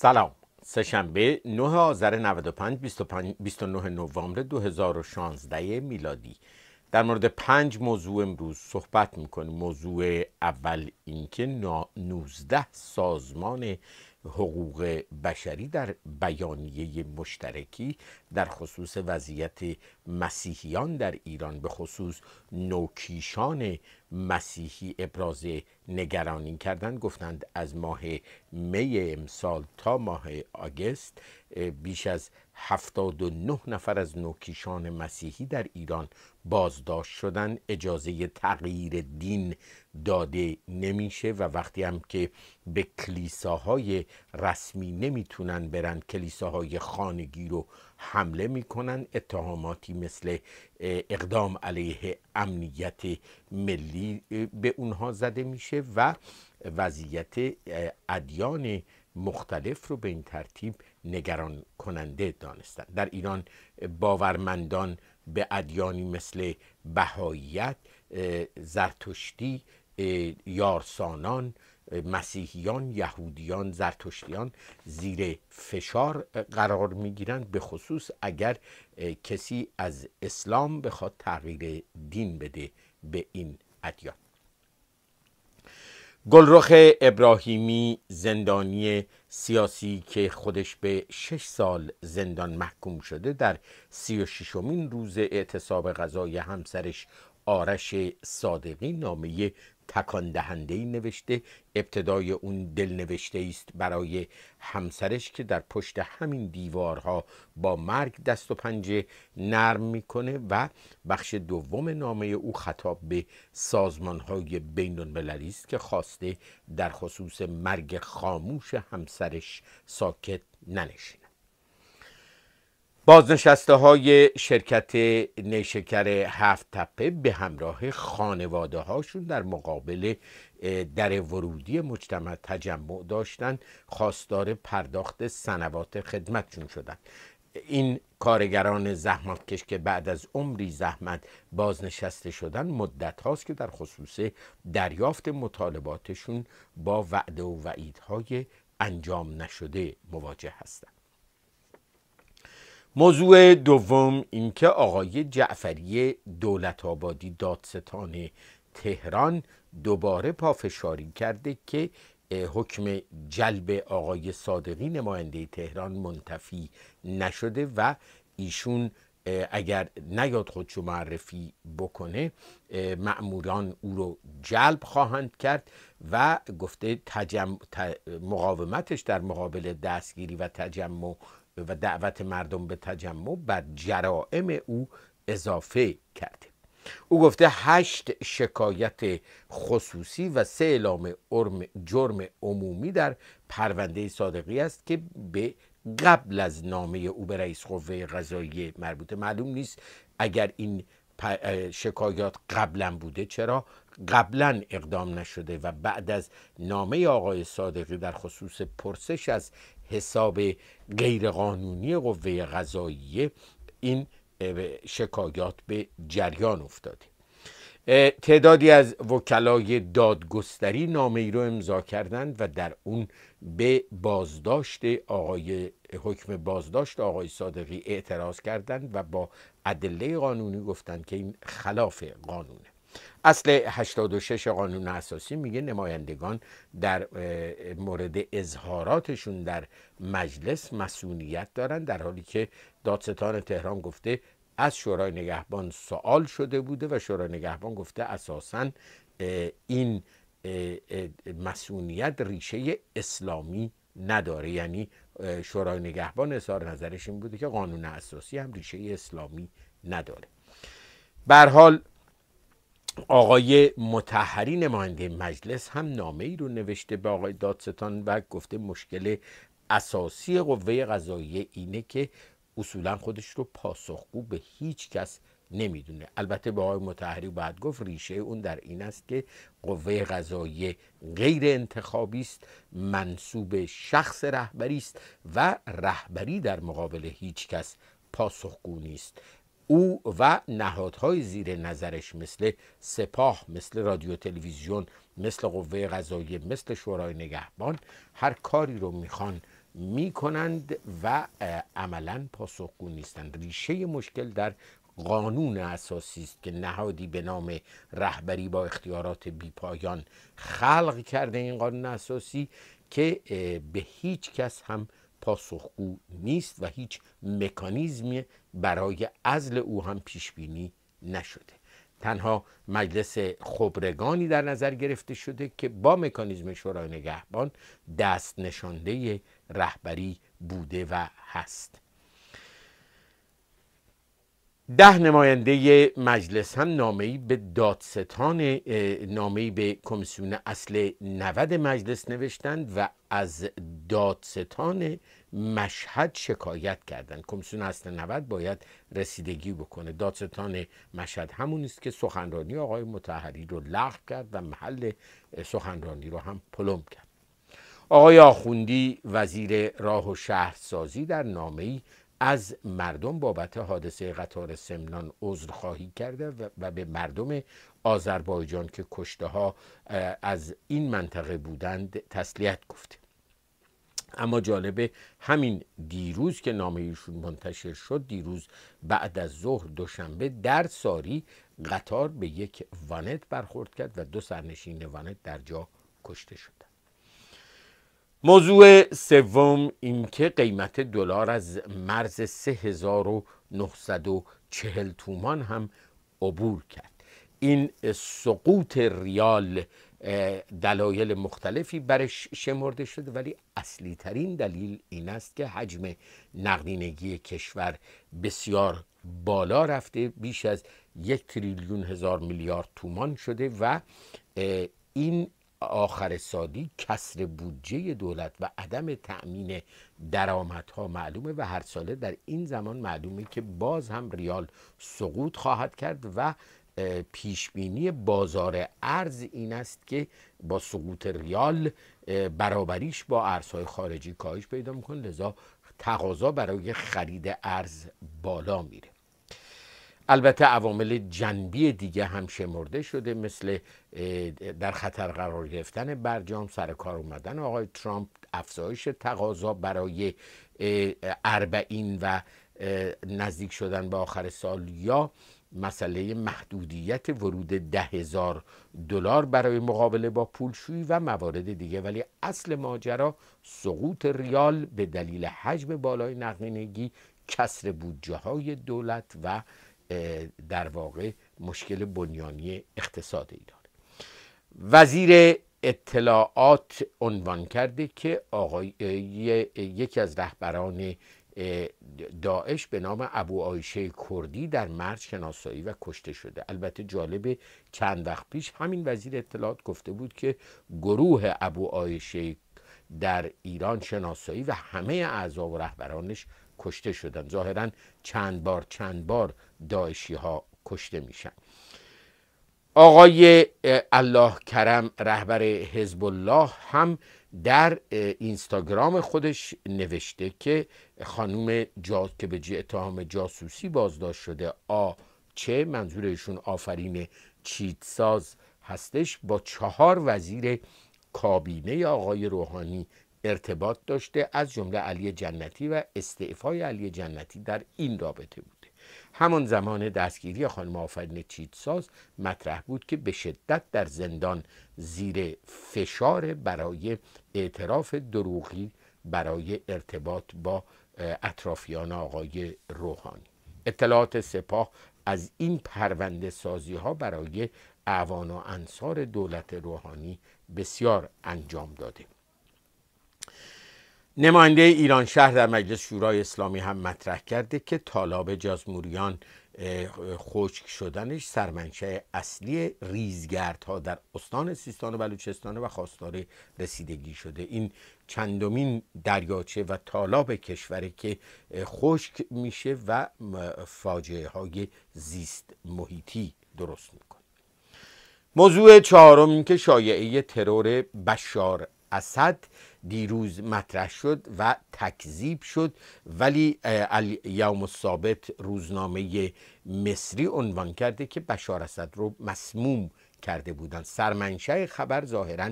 سلام سهشنبه 9 آذر 95 29 نوامبر 2016 میلادی در مورد پنج موضوع امروز صحبت میکنیم موضوع اول اینکه 19 سازمان حقوق بشری در بیانیه مشترکی در خصوص وضعیت مسیحیان در ایران به خصوص نوکیشان مسیحی ابراز نگرانی کردند گفتند از ماه می امسال تا ماه آگست بیش از 79 نفر از نوکیشان مسیحی در ایران بازداشت شدن اجازه تغییر دین داده نمیشه و وقتی هم که به کلیساهای رسمی نمیتونن برن کلیساهای خانگی رو حمله میکنن اتهاماتی مثل اقدام علیه امنیت ملی به اونها زده میشه و وضعیت ادیان مختلف رو به این ترتیب نگران کننده دانستن در ایران باورمندان به ادیانی مثل بهاییت زرتشتی یارسانان مسیحیان یهودیان زرتشتیان زیر فشار قرار میگیرند به خصوص اگر کسی از اسلام بخواد تغییر دین بده به این ادیان گلرخ ابراهیمی زندانی سیاسی که خودش به شش سال زندان محکوم شده در سی و ششمین روز اعتصاب غذای همسرش آرش صادقی نامه تکان دهنده نوشته ابتدای اون دل نوشته است برای همسرش که در پشت همین دیوارها با مرگ دست و پنجه نرم میکنه و بخش دوم نامه او خطاب به سازمانهای بین المللی است که خواسته در خصوص مرگ خاموش همسرش ساکت ننشیند بازنشسته های شرکت نیشکر هفت تپه به همراه خانواده هاشون در مقابل در ورودی مجتمع تجمع داشتن خواستار پرداخت سنوات خدمتشون شدن این کارگران زحمتکش که بعد از عمری زحمت بازنشسته شدن مدت هاست که در خصوص دریافت مطالباتشون با وعده و وعیدهای انجام نشده مواجه هستند. موضوع دوم اینکه آقای جعفری دولت آبادی دادستان تهران دوباره پافشاری کرده که حکم جلب آقای صادقی نماینده تهران منتفی نشده و ایشون اگر نیاد خودشو معرفی بکنه معموران او رو جلب خواهند کرد و گفته تجم... مقاومتش در مقابل دستگیری و تجمع و دعوت مردم به تجمع بر جرائم او اضافه کرده او گفته هشت شکایت خصوصی و سه اعلام جرم عمومی در پرونده صادقی است که به قبل از نامه او به رئیس قوه قضایی مربوطه معلوم نیست اگر این شکایات قبلا بوده چرا قبلا اقدام نشده و بعد از نامه آقای صادقی در خصوص پرسش از حساب غیرقانونی قوه قضاییه این شکایات به جریان افتاده تعدادی از وکلای دادگستری نامه ای رو امضا کردند و در اون به بازداشت آقای حکم بازداشت آقای صادقی اعتراض کردند و با ادله قانونی گفتند که این خلاف قانونه اصل 86 قانون اساسی میگه نمایندگان در مورد اظهاراتشون در مجلس مسئولیت دارن در حالی که دادستان تهران گفته از شورای نگهبان سوال شده بوده و شورای نگهبان گفته اساسا این مسئولیت ریشه اسلامی نداره یعنی شورای نگهبان اظهار نظرش این بوده که قانون اساسی هم ریشه اسلامی نداره به حال آقای متحری نماینده مجلس هم نامه ای رو نوشته به آقای دادستان و گفته مشکل اساسی قوه قضاییه اینه که اصولا خودش رو پاسخگو به هیچ کس نمیدونه البته به آقای متحری بعد گفت ریشه اون در این است که قوه قضاییه غیر انتخابی است منصوب شخص رهبری است و رهبری در مقابل هیچ کس پاسخگو نیست او و نهادهای زیر نظرش مثل سپاه مثل رادیو تلویزیون مثل قوه قضاییه مثل شورای نگهبان هر کاری رو میخوان میکنند و عملا پاسخگو نیستند ریشه مشکل در قانون اساسی است که نهادی به نام رهبری با اختیارات بیپایان خلق کرده این قانون اساسی که به هیچ کس هم پاسخگو نیست و هیچ مکانیزمی برای عزل او هم پیش بینی نشده تنها مجلس خبرگانی در نظر گرفته شده که با مکانیزم شورای نگهبان دست نشانده رهبری بوده و هست ده نماینده مجلس هم ای به دادستان نامه‌ای به کمیسیون اصل 90 مجلس نوشتند و از دادستان مشهد شکایت کردند کمیسیون اصل 90 باید رسیدگی بکنه دادستان مشهد همون است که سخنرانی آقای متحری رو لغو کرد و محل سخنرانی رو هم پلم کرد آقای آخوندی وزیر راه و شهرسازی در ای از مردم بابت حادثه قطار سمنان خواهی کرده و به مردم آذربایجان که کشته ها از این منطقه بودند تسلیت گفته اما جالبه همین دیروز که نامه ایشون منتشر شد دیروز بعد از ظهر دوشنبه در ساری قطار به یک وانت برخورد کرد و دو سرنشین وانت در جا کشته شد. موضوع سوم اینکه قیمت دلار از مرز 3940 تومان هم عبور کرد این سقوط ریال دلایل مختلفی برش شمرده شده ولی اصلی ترین دلیل این است که حجم نقدینگی کشور بسیار بالا رفته بیش از یک تریلیون هزار میلیارد تومان شده و این آخر سادی کسر بودجه دولت و عدم تأمین درآمدها معلومه و هر ساله در این زمان معلومه که باز هم ریال سقوط خواهد کرد و پیشبینی بازار ارز این است که با سقوط ریال برابریش با ارزهای خارجی کاهش پیدا میکنه لذا تقاضا برای خرید ارز بالا میره البته عوامل جنبی دیگه هم شمرده شده مثل در خطر قرار گرفتن برجام سر کار اومدن آقای ترامپ افزایش تقاضا برای اربعین و نزدیک شدن به آخر سال یا مسئله محدودیت ورود ده هزار دلار برای مقابله با پولشویی و موارد دیگه ولی اصل ماجرا سقوط ریال به دلیل حجم بالای نقدینگی کسر بودجه های دولت و در واقع مشکل بنیانی اقتصادی داره وزیر اطلاعات عنوان کرده که آقای یکی از رهبران داعش به نام ابو آیشه کردی در مرد شناسایی و کشته شده البته جالب چند وقت پیش همین وزیر اطلاعات گفته بود که گروه ابو آیشه در ایران شناسایی و همه اعضا و رهبرانش کشته شدن ظاهرا چند بار چند بار داعشی ها کشته میشن آقای الله کرم رهبر حزب الله هم در اینستاگرام خودش نوشته که خانم جا... که به اتهام جاسوسی بازداشت شده آ چه منظورشون ایشون آفرین چیتساز هستش با چهار وزیر کابینه آقای روحانی ارتباط داشته از جمله علی جنتی و استعفای علی جنتی در این رابطه بوده همان زمان دستگیری خانم آفرین چیتساز مطرح بود که به شدت در زندان زیر فشار برای اعتراف دروغی برای ارتباط با اطرافیان آقای روحانی اطلاعات سپاه از این پرونده سازی ها برای اعوان و انصار دولت روحانی بسیار انجام داده نماینده ایران شهر در مجلس شورای اسلامی هم مطرح کرده که طالاب جازموریان خشک شدنش سرمنشه اصلی ریزگردها در استان سیستان و بلوچستان و خواستار رسیدگی شده این چندمین دریاچه و طالاب کشوره که خشک میشه و فاجعه های زیست محیطی درست میکنه موضوع چهارم این که شایعه ترور بشار اسد دیروز مطرح شد و تکذیب شد ولی یوم ثابت روزنامه مصری عنوان کرده که بشار اسد رو مسموم کرده بودن سرمنشه خبر ظاهرا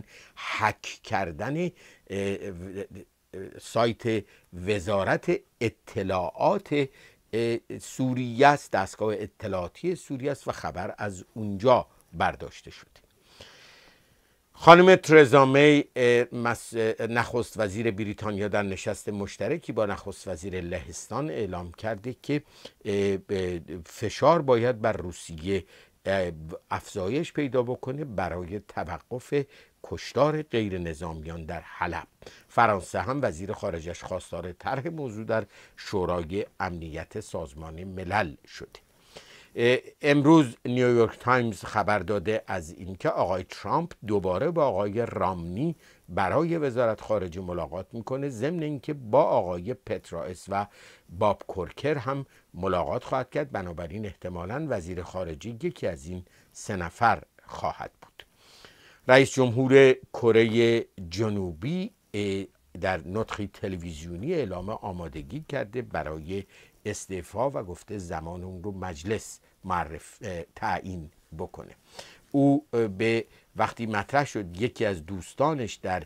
حک کردن سایت وزارت اطلاعات سوریه است دستگاه اطلاعاتی سوریه است و خبر از اونجا برداشته شده خانم ترزا می نخست وزیر بریتانیا در نشست مشترکی با نخست وزیر لهستان اعلام کرده که فشار باید بر روسیه افزایش پیدا بکنه برای توقف کشتار غیر نظامیان در حلب فرانسه هم وزیر خارجش خواستار طرح موضوع در شورای امنیت سازمان ملل شده امروز نیویورک تایمز خبر داده از اینکه آقای ترامپ دوباره با آقای رامنی برای وزارت خارجه ملاقات میکنه ضمن اینکه با آقای پترائس و باب کورکر هم ملاقات خواهد کرد بنابراین احتمالا وزیر خارجه یکی از این سه نفر خواهد بود رئیس جمهور کره جنوبی در نطخی تلویزیونی اعلام آمادگی کرده برای استعفا و گفته زمان اون رو مجلس معرف تعیین بکنه او به وقتی مطرح شد یکی از دوستانش در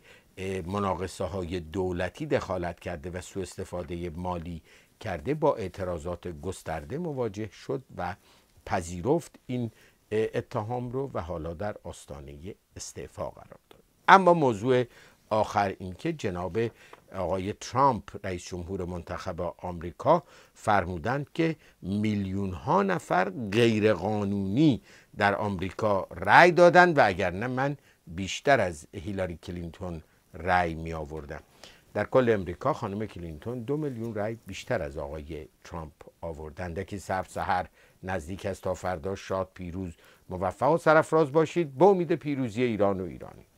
مناقصه های دولتی دخالت کرده و سوء استفاده مالی کرده با اعتراضات گسترده مواجه شد و پذیرفت این اتهام رو و حالا در آستانه استعفا قرار داد اما موضوع آخر اینکه جناب آقای ترامپ رئیس جمهور منتخب آمریکا فرمودند که میلیون ها نفر غیرقانونی در آمریکا رأی دادند و اگر نه من بیشتر از هیلاری کلینتون رأی می آوردم در کل امریکا خانم کلینتون دو میلیون رأی بیشتر از آقای ترامپ آوردند که صرف سهر نزدیک است تا فردا شاد پیروز موفق و سرفراز باشید با امید پیروزی ایران و ایرانی